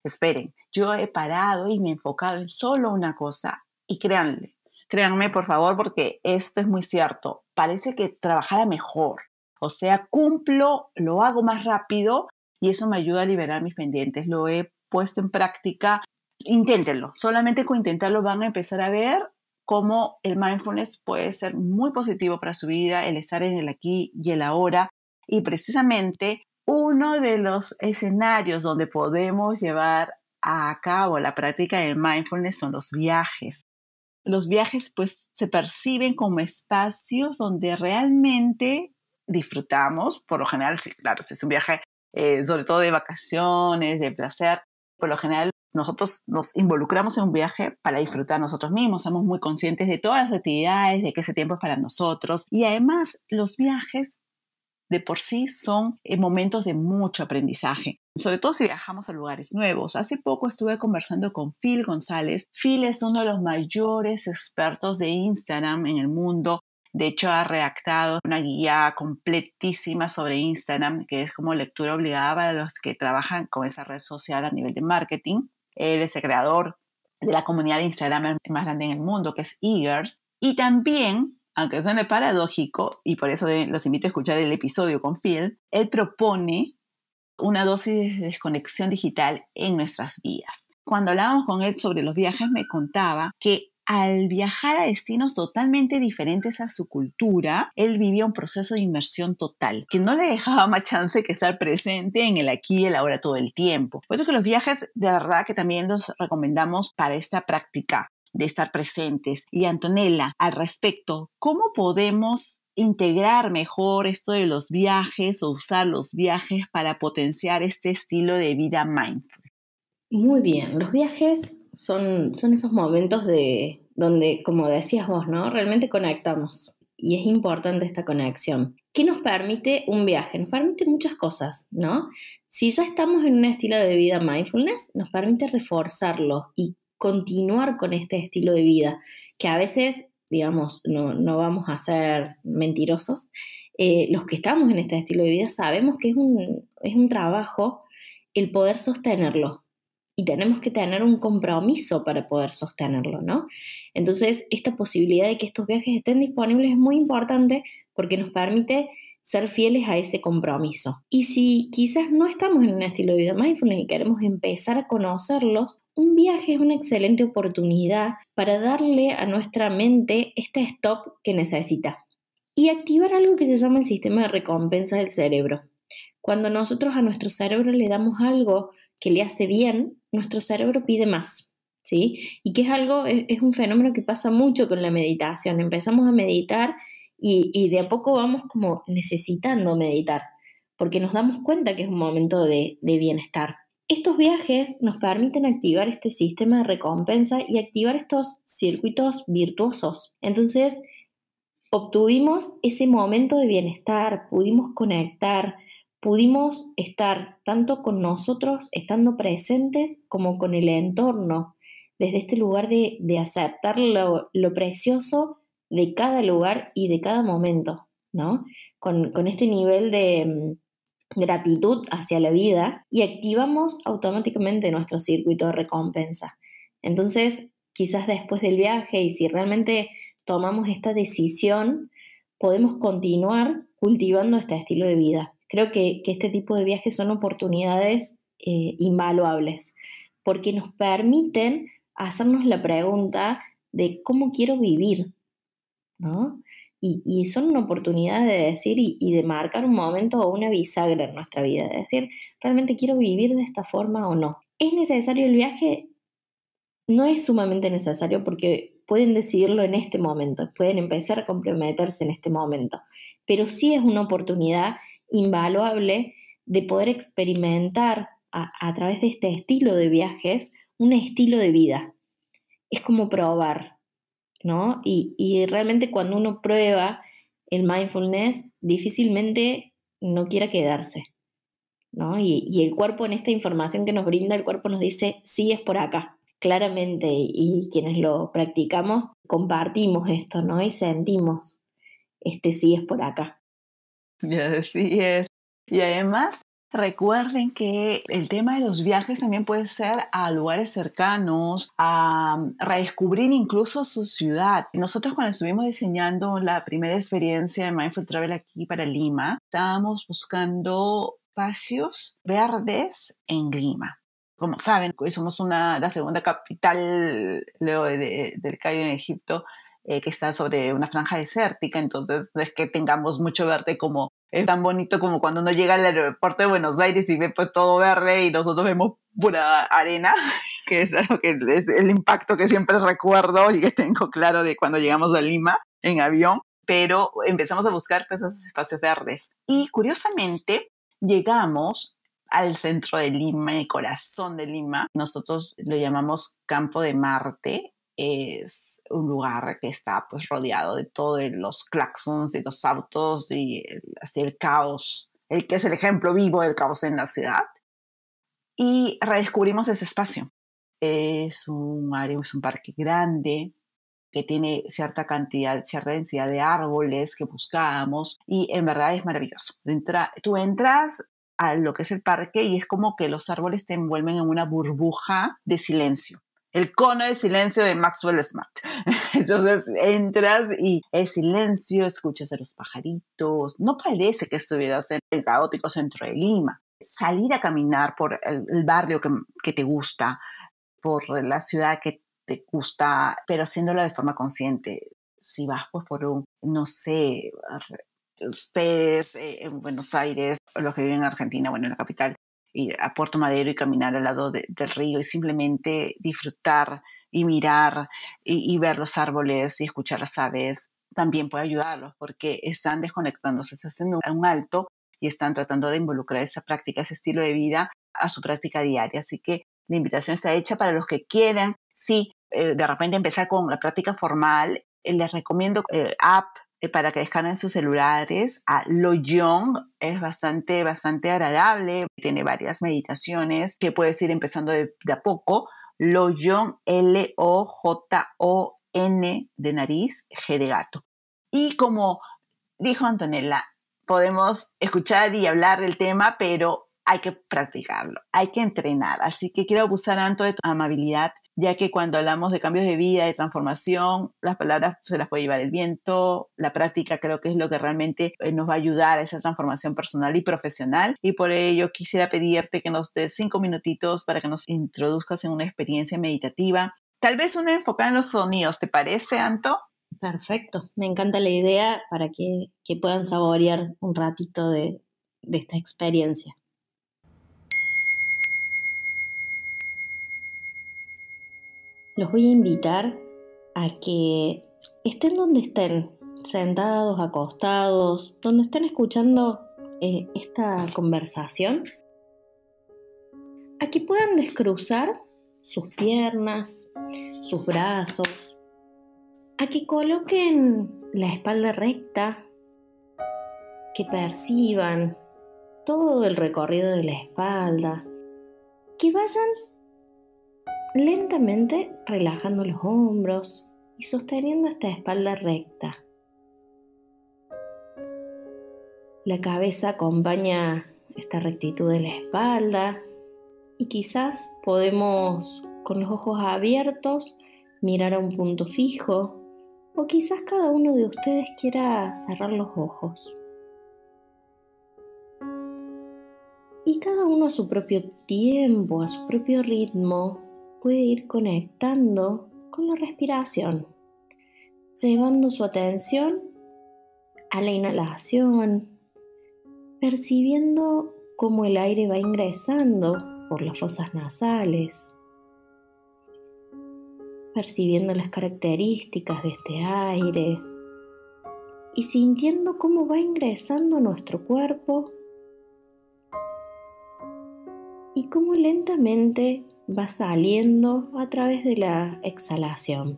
Esperen, yo he parado y me he enfocado en solo una cosa y créanle, Créanme, por favor, porque esto es muy cierto. Parece que trabajara mejor. O sea, cumplo, lo hago más rápido y eso me ayuda a liberar mis pendientes. Lo he puesto en práctica. Inténtenlo. Solamente con intentarlo van a empezar a ver cómo el mindfulness puede ser muy positivo para su vida, el estar en el aquí y el ahora. Y precisamente uno de los escenarios donde podemos llevar a cabo la práctica del mindfulness son los viajes los viajes pues se perciben como espacios donde realmente disfrutamos, por lo general, sí, claro, es un viaje eh, sobre todo de vacaciones, de placer, por lo general nosotros nos involucramos en un viaje para disfrutar nosotros mismos, somos muy conscientes de todas las actividades, de que ese tiempo es para nosotros y además los viajes de por sí son eh, momentos de mucho aprendizaje, sobre todo si viajamos a lugares nuevos. Hace poco estuve conversando con Phil González. Phil es uno de los mayores expertos de Instagram en el mundo. De hecho, ha redactado una guía completísima sobre Instagram, que es como lectura obligada para los que trabajan con esa red social a nivel de marketing. Él es el creador de la comunidad de Instagram más grande en el mundo, que es Eagers. Y también aunque suene paradójico, y por eso los invito a escuchar el episodio con Phil, él propone una dosis de desconexión digital en nuestras vidas. Cuando hablábamos con él sobre los viajes, me contaba que al viajar a destinos totalmente diferentes a su cultura, él vivía un proceso de inmersión total, que no le dejaba más chance que estar presente en el aquí y el ahora todo el tiempo. Por eso que los viajes, de verdad que también los recomendamos para esta práctica de estar presentes. Y Antonella, al respecto, ¿cómo podemos integrar mejor esto de los viajes o usar los viajes para potenciar este estilo de vida mindful? Muy bien, los viajes son, son esos momentos de donde, como decías vos, ¿no? Realmente conectamos y es importante esta conexión. ¿Qué nos permite un viaje? Nos permite muchas cosas, ¿no? Si ya estamos en un estilo de vida mindfulness, nos permite reforzarlo y continuar con este estilo de vida, que a veces, digamos, no, no vamos a ser mentirosos, eh, los que estamos en este estilo de vida sabemos que es un, es un trabajo el poder sostenerlo, y tenemos que tener un compromiso para poder sostenerlo, ¿no? Entonces, esta posibilidad de que estos viajes estén disponibles es muy importante porque nos permite ser fieles a ese compromiso. Y si quizás no estamos en un estilo de vida mindfulness y queremos empezar a conocerlos un viaje es una excelente oportunidad para darle a nuestra mente este stop que necesita y activar algo que se llama el sistema de recompensa del cerebro. Cuando nosotros a nuestro cerebro le damos algo que le hace bien, nuestro cerebro pide más. ¿Sí? Y que es algo, es, un fenómeno que pasa mucho con la meditación. Empezamos a meditar y, de a poco vamos como necesitando meditar, porque nos damos cuenta que es un momento de bienestar. Estos viajes nos permiten activar este sistema de recompensa y activar estos circuitos virtuosos. Entonces, obtuvimos ese momento de bienestar, pudimos conectar, pudimos estar tanto con nosotros, estando presentes, como con el entorno, desde este lugar de, aceptar lo, precioso de cada lugar y de cada momento, ¿no? con este nivel de mm, gratitud hacia la vida y activamos automáticamente nuestro circuito de recompensa. Entonces, quizás después del viaje y si realmente tomamos esta decisión, podemos continuar cultivando este estilo de vida. Creo que, este tipo de viajes son oportunidades eh, invaluables porque nos permiten hacernos la pregunta de cómo quiero vivir, ¿no? Y, son una oportunidad de decir y, de marcar un momento o una bisagra en nuestra vida, de decir, realmente quiero vivir de esta forma o no. ¿Es necesario el viaje? No es sumamente necesario porque pueden decidirlo en este momento, pueden empezar a comprometerse en este momento, pero sí es una oportunidad invaluable de poder experimentar a, través de este estilo de viajes un estilo de vida. Es como probar, ¿no? Y, realmente cuando uno prueba el mindfulness, difícilmente no quiera quedarse, ¿no? Y, el cuerpo en esta información que nos brinda, el cuerpo nos dice, sí es por acá, claramente, y quienes lo practicamos compartimos esto, ¿no? Y sentimos, este sí es por acá. Sí es. Y además Recuerden que el tema de los viajes también puede ser a lugares cercanos, a mm, redescubrir incluso su ciudad. Nosotros cuando estuvimos diseñando la primera experiencia de Mindful Travel aquí para Lima, estábamos buscando espacios verdes en Lima. Como saben, hoy somos una, la segunda capital del Cairo en Egipto eh, que está sobre una franja desértica, entonces no es que tengamos mucho verde como es tan bonito como cuando uno llega al aeropuerto de Buenos Aires y ve pues todo verde y nosotros vemos pura arena, que es algo que es el impacto que siempre recuerdo y que tengo claro de cuando llegamos a Lima en avión, pero empezamos a buscar pues, esos espacios verdes. Y curiosamente llegamos al centro de Lima, el corazón de Lima, nosotros lo llamamos Campo de Marte, es un lugar que está pues rodeado de todos los claxons y los autos y el, así el caos, el que es el ejemplo vivo del caos en la ciudad. Y redescubrimos ese espacio. Es un, área, es un parque grande que tiene cierta cantidad, cierta densidad de árboles que buscábamos y en verdad es maravilloso. tú entras a lo que es el parque y es como que los árboles te envuelven en una burbuja de silencio el cono de silencio de Maxwell Smart. Entonces entras y es silencio, escuchas a los pajaritos. No parece que estuvieras en el caótico centro de Lima. Salir a caminar por el, barrio que, te gusta, por la ciudad que te gusta, pero haciéndolo de forma consciente. Si vas pues por un, no sé, ustedes eh, en Buenos Aires, los que viven en Argentina, bueno, en la capital, ir a Puerto Madero y caminar al lado del río y simplemente disfrutar y mirar y, ver los árboles y escuchar las aves también puede ayudarlos porque están desconectándose, se hacen un alto y están tratando de involucrar esa práctica, ese estilo de vida a su práctica diaria. Así que la invitación está hecha para los que quieran, si eh, de repente empezar con la práctica formal. Eh, les recomiendo eh, app eh, para que descarguen sus celulares. A lo young es bastante, bastante agradable, tiene varias meditaciones que puedes ir empezando de, a poco. young L-O-J-O-N de nariz, G de gato. Y como dijo Antonella, podemos escuchar y hablar del tema, pero hay que practicarlo, hay que entrenar. Así que quiero abusar tanto de tu amabilidad, ya que cuando hablamos de cambios de vida, de transformación, las palabras se las puede llevar el viento, la práctica creo que es lo que realmente eh, nos va a ayudar a esa transformación personal y profesional. Y por ello quisiera pedirte que nos des cinco minutitos para que nos introduzcas en una experiencia meditativa. Tal vez una enfocada en los sonidos, ¿te parece, Anto? Perfecto, me encanta la idea para que, puedan saborear un ratito de esta experiencia. los voy a invitar a que estén donde estén, sentados, acostados, donde estén escuchando eh, esta conversación, a que puedan descruzar sus piernas, sus brazos, a que coloquen la espalda recta, que perciban todo el recorrido de la espalda, que vayan lentamente relajando los hombros y sosteniendo esta espalda recta. La cabeza acompaña esta rectitud de la espalda y quizás podemos con los ojos abiertos mirar a un punto fijo o quizás cada uno de ustedes quiera cerrar los ojos. Y cada uno a su propio tiempo, a su propio ritmo, puede ir conectando con la respiración, llevando su atención a la inhalación, percibiendo cómo el aire va ingresando por las fosas nasales, percibiendo las características de este aire y sintiendo cómo va ingresando a nuestro cuerpo y cómo lentamente va saliendo a través de la exhalación.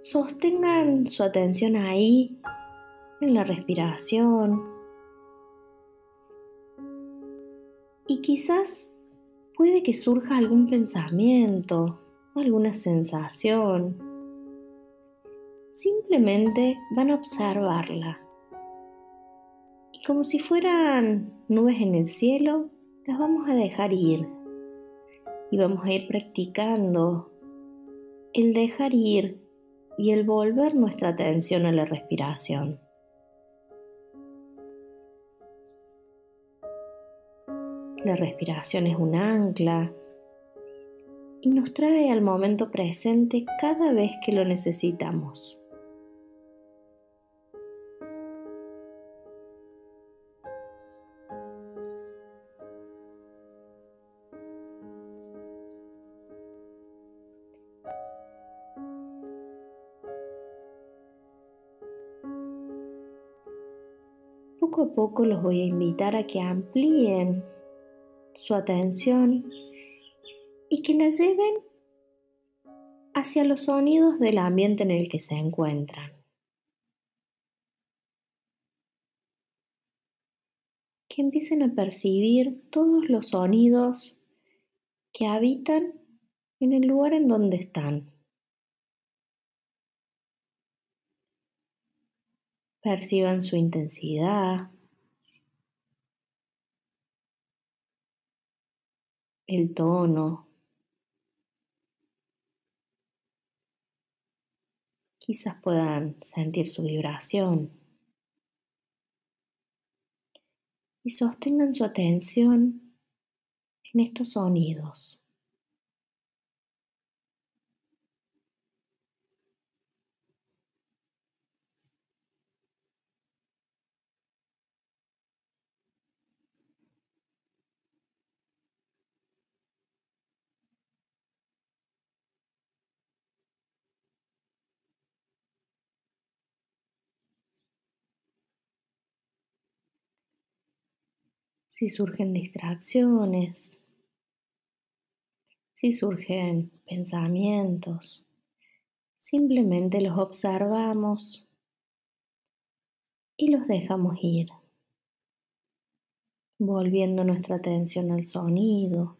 Sostengan su atención ahí, en la respiración. Y quizás puede que surja algún pensamiento, alguna sensación. Simplemente van a observarla como si fueran nubes en el cielo, las vamos a dejar ir. Y vamos a ir practicando el dejar ir y el volver nuestra atención a la respiración. La respiración es un ancla y nos trae al momento presente cada vez que lo necesitamos. poco a poco los voy a invitar a que amplíen su atención y que la lleven hacia los sonidos del ambiente en el que se encuentran. Que empiecen a percibir todos los sonidos que habitan en el lugar en donde están. Perciban su intensidad, el tono, quizás puedan sentir su vibración. Y sostengan su atención en estos sonidos. si surgen distracciones, si surgen pensamientos, simplemente los observamos y los dejamos ir, volviendo nuestra atención al sonido,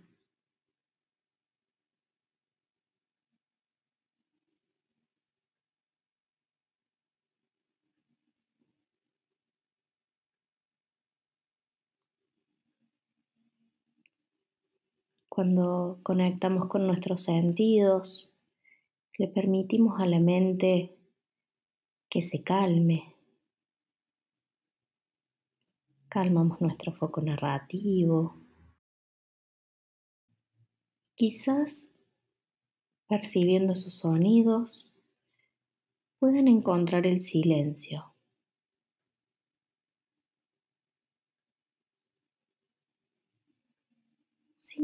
cuando conectamos con nuestros sentidos, le permitimos a la mente que se calme. Calmamos nuestro foco narrativo. Quizás percibiendo sus sonidos, puedan encontrar el silencio.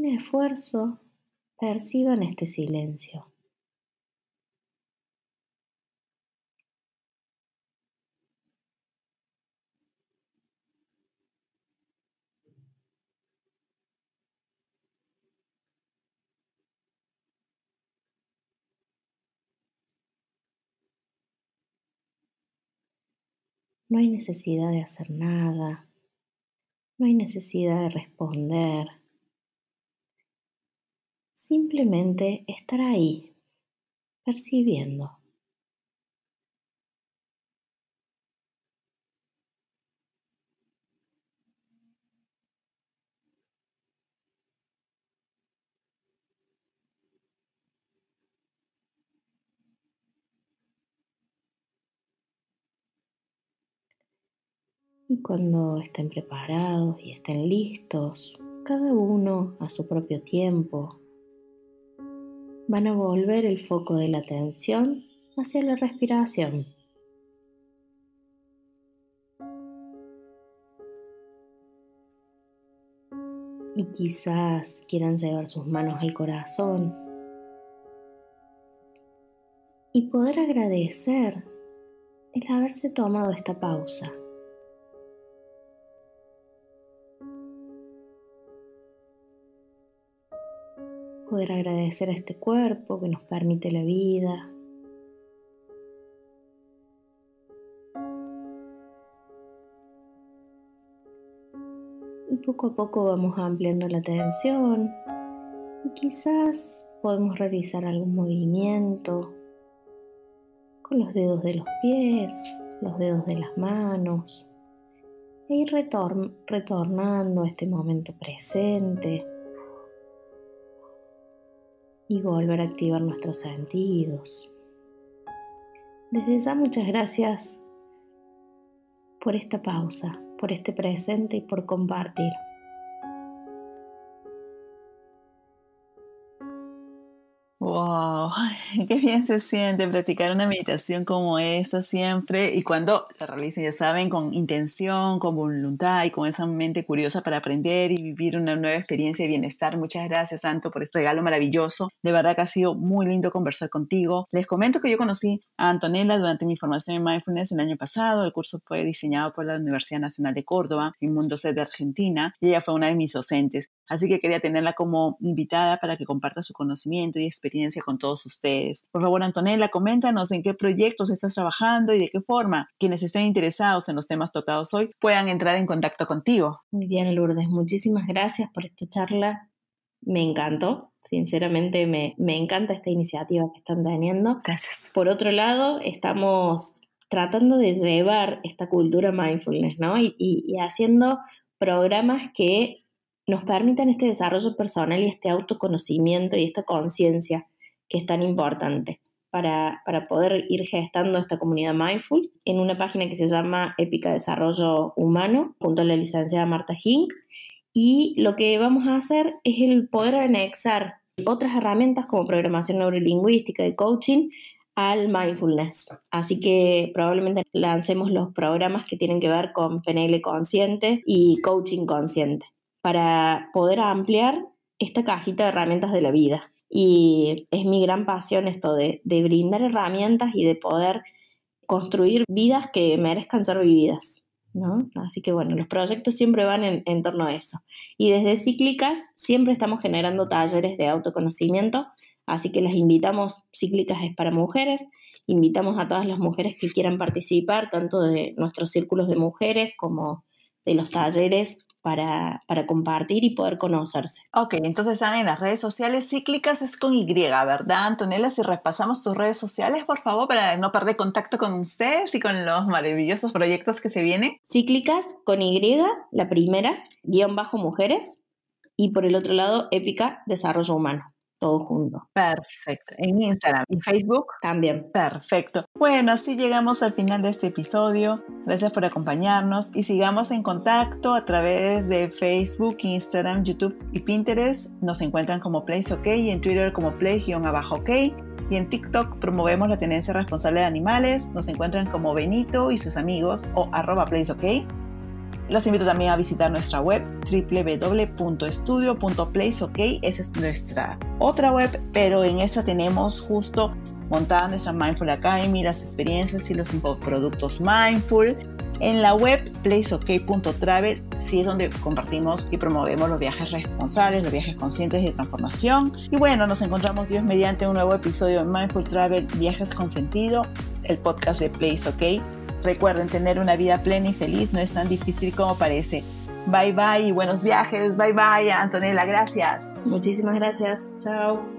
sin esfuerzo perciban este silencio. No hay necesidad de hacer nada, no hay necesidad de responder, simplemente estar ahí, percibiendo. Y cuando estén preparados y estén listos, cada uno a su propio tiempo, van a volver el foco de la atención hacia la respiración. Y quizás quieran llevar sus manos al corazón y poder agradecer el haberse tomado esta pausa. agradecer a este cuerpo que nos permite la vida. Y poco a poco vamos ampliando la atención y quizás podemos realizar algún movimiento con los dedos de los pies, los dedos de las manos e ir retornando a este momento presente y volver a activar nuestros sentidos. Desde ya muchas gracias por esta pausa, por este presente y por compartir. qué bien se siente practicar una meditación como esa siempre y cuando la realicen, ya saben, con intención, con voluntad y con esa mente curiosa para aprender y vivir una nueva experiencia de bienestar. Muchas gracias, Santo, por este regalo maravilloso. De verdad que ha sido muy lindo conversar contigo. Les comento que yo conocí a Antonella durante mi formación en Mindfulness el año pasado. El curso fue diseñado por la Universidad Nacional de Córdoba, en Mundo C de Argentina, y ella fue una de mis docentes. Así que quería tenerla como invitada para que comparta su conocimiento y experiencia con todos ustedes. Por favor, Antonella, coméntanos en qué proyectos estás trabajando y de qué forma quienes estén interesados en los temas tocados hoy puedan entrar en contacto contigo. Muy bien, Lourdes. Muchísimas gracias por esta charla. Me encantó. Sinceramente me, encanta esta iniciativa que están teniendo. Gracias. Por otro lado, estamos tratando de llevar esta cultura mindfulness, ¿no? y haciendo programas que nos permitan este desarrollo personal y este autoconocimiento y esta conciencia que es tan importante para, para, poder ir gestando esta comunidad mindful en una página que se llama Épica Desarrollo Humano, junto a la licenciada Marta Hink. Y lo que vamos a hacer es el poder anexar otras herramientas como programación neurolingüística y coaching al mindfulness. Así que probablemente lancemos los programas que tienen que ver con PNL consciente y coaching consciente para poder ampliar esta cajita de herramientas de la vida. Y es mi gran pasión esto de, brindar herramientas y de poder construir vidas que merezcan ser vividas. ¿No? Así que bueno, los proyectos siempre van en, en, torno a eso. Y desde Cíclicas siempre estamos generando talleres de autoconocimiento, así que las invitamos, Cíclicas es para mujeres, invitamos a todas las mujeres que quieran participar, tanto de nuestros círculos de mujeres como de los talleres para, compartir y poder conocerse. Ok, entonces están en las redes sociales cíclicas, es con Y, ¿verdad, Antonella? Si repasamos tus redes sociales, por favor, para no perder contacto con ustedes y con los maravillosos proyectos que se vienen. Cíclicas con Y, la primera, guión bajo mujeres, y por el otro lado, épica desarrollo humano todo junto. Perfecto. En Instagram y Facebook también. Perfecto. Bueno, así llegamos al final de este episodio. Gracias por acompañarnos y sigamos en contacto a través de Facebook, Instagram, YouTube y Pinterest. Nos encuentran como Place OK y en Twitter como Place-OK. Y en TikTok promovemos la tenencia responsable de animales. Nos encuentran como Benito y sus amigos o arroba Place los invito también a visitar nuestra web www.estudio.placeok. esa es nuestra otra web, pero en esa tenemos justo montada nuestra Mindful Academy, las experiencias y los productos Mindful. En la web placeok.travel sí es donde compartimos y promovemos los viajes responsables, los viajes conscientes de transformación. Y bueno, nos encontramos Dios mediante un nuevo episodio de Mindful Travel Viajes con Sentido, el podcast de Place Recuerden, tener una vida plena y feliz no es tan difícil como parece. Bye bye y buenos viajes. Bye bye, Antonella. Gracias. Muchísimas gracias. Chao.